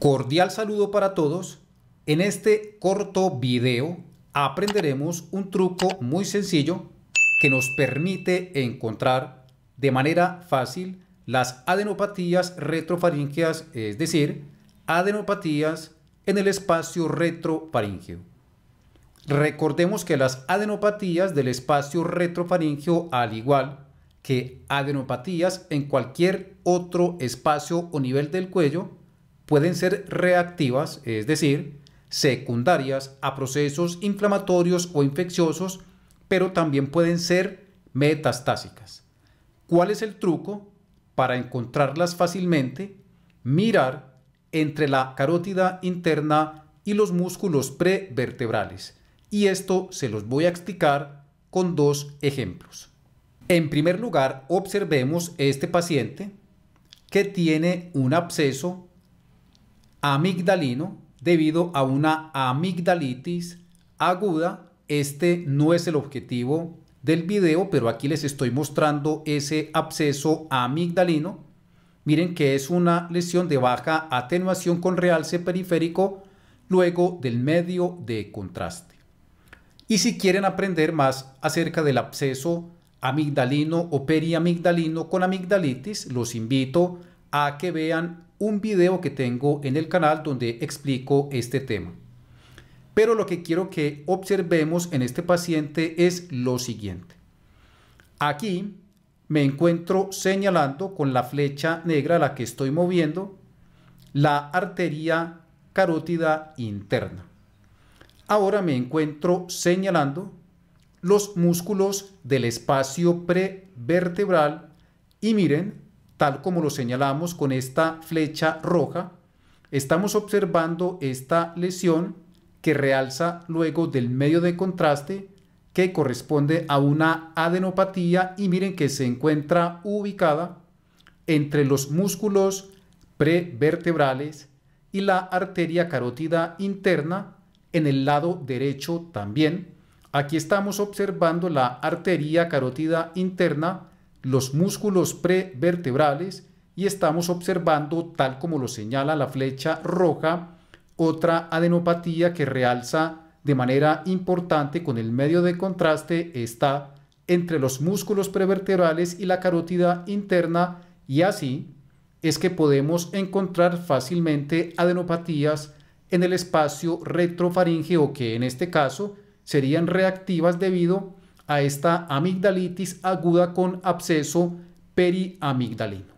Cordial saludo para todos. En este corto video aprenderemos un truco muy sencillo que nos permite encontrar de manera fácil las adenopatías retrofaringeas, es decir, adenopatías en el espacio retrofaríngeo. Recordemos que las adenopatías del espacio retrofaríngeo, al igual que adenopatías en cualquier otro espacio o nivel del cuello, pueden ser reactivas, es decir, secundarias a procesos inflamatorios o infecciosos, pero también pueden ser metastásicas. ¿Cuál es el truco para encontrarlas fácilmente? Mirar entre la carótida interna y los músculos prevertebrales. Y esto se los voy a explicar con dos ejemplos. En primer lugar, observemos este paciente que tiene un absceso amigdalino debido a una amigdalitis aguda. Este no es el objetivo del video, pero aquí les estoy mostrando ese absceso amigdalino. Miren que es una lesión de baja atenuación con realce periférico luego del medio de contraste. Y si quieren aprender más acerca del absceso amigdalino o periamigdalino con amigdalitis, los invito a que vean un video que tengo en el canal donde explico este tema. Pero lo que quiero que observemos en este paciente es lo siguiente. Aquí me encuentro señalando con la flecha negra la que estoy moviendo la arteria carótida interna. Ahora me encuentro señalando los músculos del espacio prevertebral y miren, tal como lo señalamos con esta flecha roja, estamos observando esta lesión que realza luego del medio de contraste que corresponde a una adenopatía y miren que se encuentra ubicada entre los músculos prevertebrales y la arteria carótida interna en el lado derecho también. Aquí estamos observando la arteria carótida interna los músculos prevertebrales y estamos observando, tal como lo señala la flecha roja, otra adenopatía que realza de manera importante con el medio de contraste está entre los músculos prevertebrales y la carótida interna y así es que podemos encontrar fácilmente adenopatías en el espacio retrofaringeo que en este caso serían reactivas debido a esta amigdalitis aguda con absceso periamigdalino.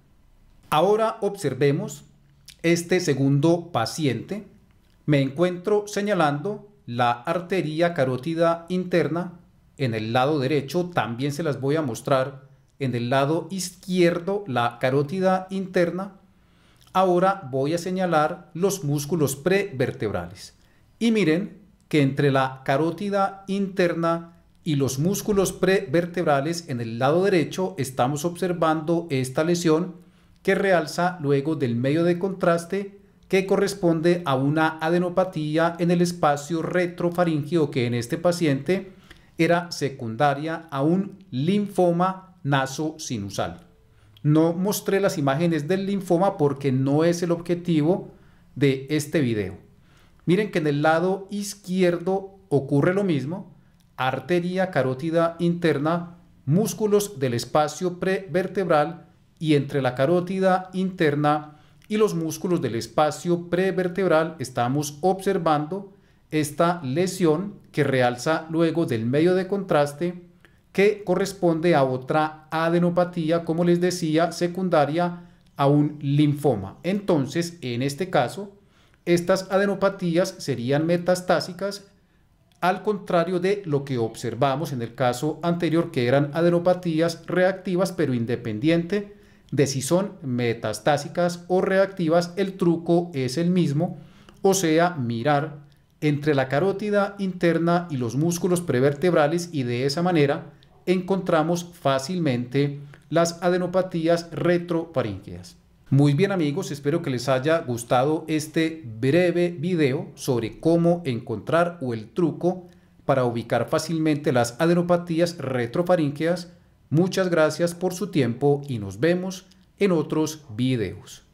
Ahora observemos este segundo paciente. Me encuentro señalando la arteria carótida interna en el lado derecho, también se las voy a mostrar en el lado izquierdo la carótida interna. Ahora voy a señalar los músculos prevertebrales. Y miren que entre la carótida interna y los músculos prevertebrales en el lado derecho estamos observando esta lesión que realza luego del medio de contraste que corresponde a una adenopatía en el espacio retrofaringeo que en este paciente era secundaria a un linfoma nasosinusal. No mostré las imágenes del linfoma porque no es el objetivo de este video. Miren que en el lado izquierdo ocurre lo mismo, arteria carótida interna, músculos del espacio prevertebral y entre la carótida interna y los músculos del espacio prevertebral estamos observando esta lesión que realza luego del medio de contraste que corresponde a otra adenopatía, como les decía, secundaria a un linfoma. Entonces, en este caso, estas adenopatías serían metastásicas al contrario de lo que observamos en el caso anterior, que eran adenopatías reactivas, pero independiente de si son metastásicas o reactivas, el truco es el mismo, o sea, mirar entre la carótida interna y los músculos prevertebrales y de esa manera encontramos fácilmente las adenopatías retrofaringeas. Muy bien amigos, espero que les haya gustado este breve video sobre cómo encontrar o el truco para ubicar fácilmente las adenopatías retrofarínqueas. Muchas gracias por su tiempo y nos vemos en otros videos.